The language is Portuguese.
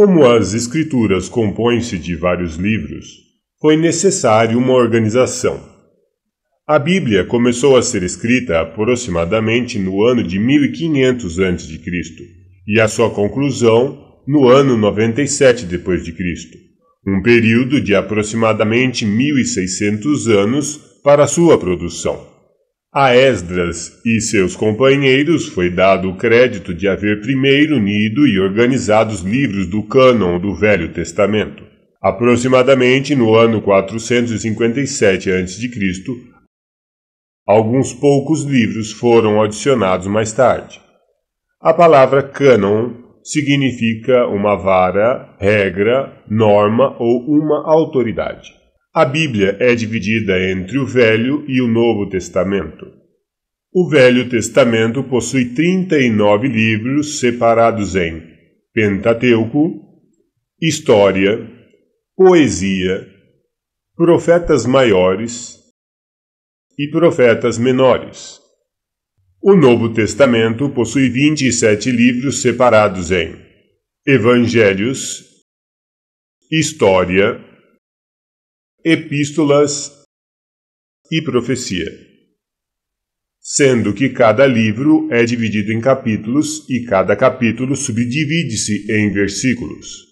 Como as escrituras compõem-se de vários livros, foi necessário uma organização. A Bíblia começou a ser escrita aproximadamente no ano de 1500 a.C. e a sua conclusão no ano 97 d.C. um período de aproximadamente 1600 anos para sua produção. A Esdras e seus companheiros foi dado o crédito de haver primeiro unido e organizado os livros do cânon do Velho Testamento. Aproximadamente no ano 457 a.C., alguns poucos livros foram adicionados mais tarde. A palavra cânon significa uma vara, regra, norma ou uma autoridade. A Bíblia é dividida entre o Velho e o Novo Testamento. O Velho Testamento possui 39 livros separados em Pentateuco, História, Poesia, Profetas Maiores e Profetas Menores. O Novo Testamento possui 27 livros separados em Evangelhos, História, epístolas e profecia. Sendo que cada livro é dividido em capítulos e cada capítulo subdivide-se em versículos.